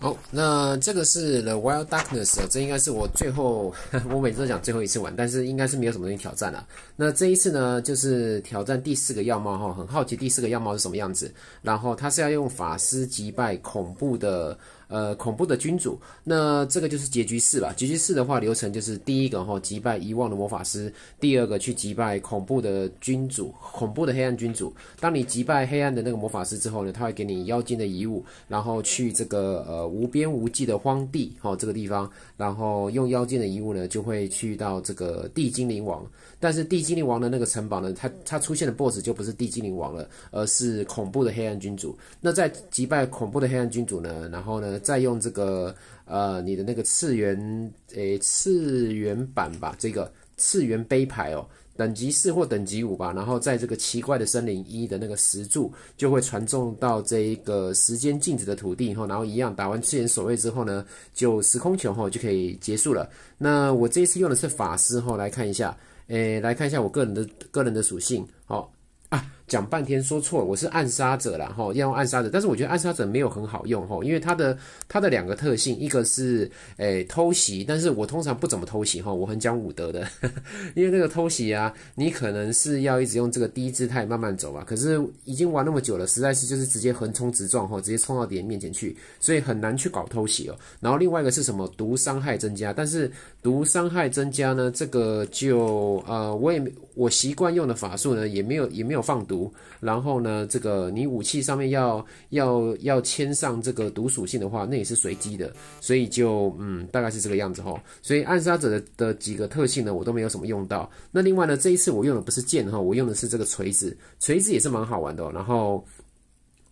好，那这个是 The Wild Darkness，这应该是我最后，我每次都讲最后一次玩，但是应该是没有什么东西挑战了。那这一次呢，就是挑战第四个样貌哈，很好奇第四个样貌是什么样子。然后他是要用法师击败恐怖的，呃，恐怖的君主。那这个就是结局四吧。结局四的话，流程就是第一个哈，击败遗忘的魔法师；第二个去击败恐怖的君主，恐怖的黑暗君主。当你击败黑暗的那个魔法师之后呢，他会给你妖精的遗物，然后去这个呃。无边无际的荒地，哦，这个地方，然后用腰间的遗物呢，就会去到这个地精灵王。但是地精灵王的那个城堡呢，它它出现的 BOSS 就不是地精灵王了，而是恐怖的黑暗君主。那在击败恐怖的黑暗君主呢，然后呢，再用这个呃你的那个次元诶次元版吧，这个次元杯牌哦。等级四或等级五吧，然后在这个奇怪的森林一的那个石柱就会传送到这一个时间静止的土地后，然后一样打完之前守卫之后呢，就时空球后就可以结束了。那我这一次用的是法师后来看一下，诶，来看一下我个人的个人的属性哦啊。讲半天说错了，我是暗杀者了哈，要用暗杀者，但是我觉得暗杀者没有很好用哈，因为他的他的两个特性，一个是诶偷袭，但是我通常不怎么偷袭哈，我很讲武德的，因为那个偷袭啊，你可能是要一直用这个低姿态慢慢走啊，可是已经玩那么久了，实在是就是直接横冲直撞哈，直接冲到敌人面前去，所以很难去搞偷袭哦。然后另外一个是什么毒伤害增加，但是毒伤害增加呢，这个就呃我也我习惯用的法术呢也没有也没有放毒。然后呢，这个你武器上面要要要签上这个毒属性的话，那也是随机的，所以就嗯，大概是这个样子哈。所以暗杀者的的几个特性呢，我都没有什么用到。那另外呢，这一次我用的不是剑哈，我用的是这个锤子，锤子也是蛮好玩的。然后。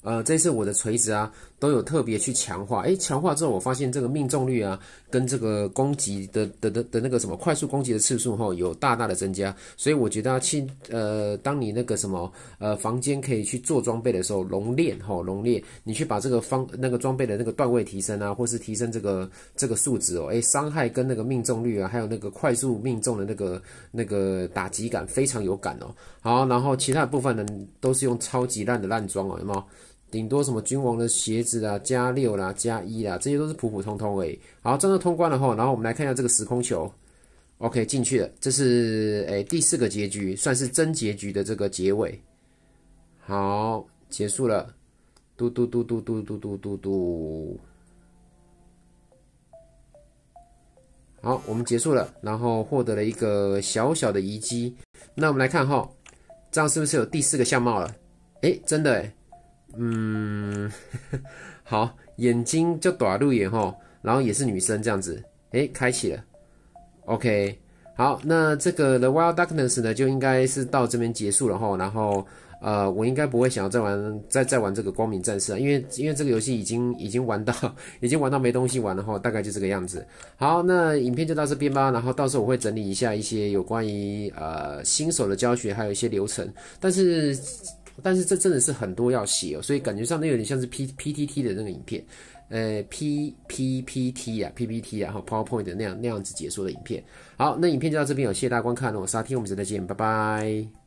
呃，这次我的锤子啊，都有特别去强化，诶，强化之后，我发现这个命中率啊，跟这个攻击的的的的那个什么快速攻击的次数哈，有大大的增加，所以我觉得去呃，当你那个什么呃房间可以去做装备的时候，熔炼哈，熔炼，你去把这个方那个装备的那个段位提升啊，或是提升这个这个数值哦，诶，伤害跟那个命中率啊，还有那个快速命中的那个那个打击感非常有感哦，好，然后其他部分呢，都是用超级烂的烂装哦，有没有？顶多什么君王的鞋子啦，加六啦，加一啦，这些都是普普通通而已。好，真的通关了后，然后我们来看一下这个时空球，OK 进去了。这是诶第四个结局，算是真结局的这个结尾。好，结束了。嘟嘟嘟嘟嘟嘟嘟嘟嘟。好，我们结束了。然后获得了一个小小的遗机。那我们来看哈，这样是不是有第四个相貌了？诶，真的诶。嗯，好，眼睛就短路眼吼，然后也是女生这样子，哎，开启了，OK，好，那这个 The Wild Darkness 呢，就应该是到这边结束了吼，然后呃，我应该不会想要再玩，再再玩这个光明战士了，因为因为这个游戏已经已经玩到已经玩到没东西玩了吼，大概就这个样子。好，那影片就到这边吧，然后到时候我会整理一下一些有关于呃新手的教学，还有一些流程，但是。但是这真的是很多要写哦，所以感觉上那有点像是 P P T T 的那个影片，呃 P P P T 呀 P P T 啊后 PowerPoint 的那样那样子解说的影片。好，那影片就到这边，有谢谢大家观看哦，我是阿天，我们下次见，拜拜。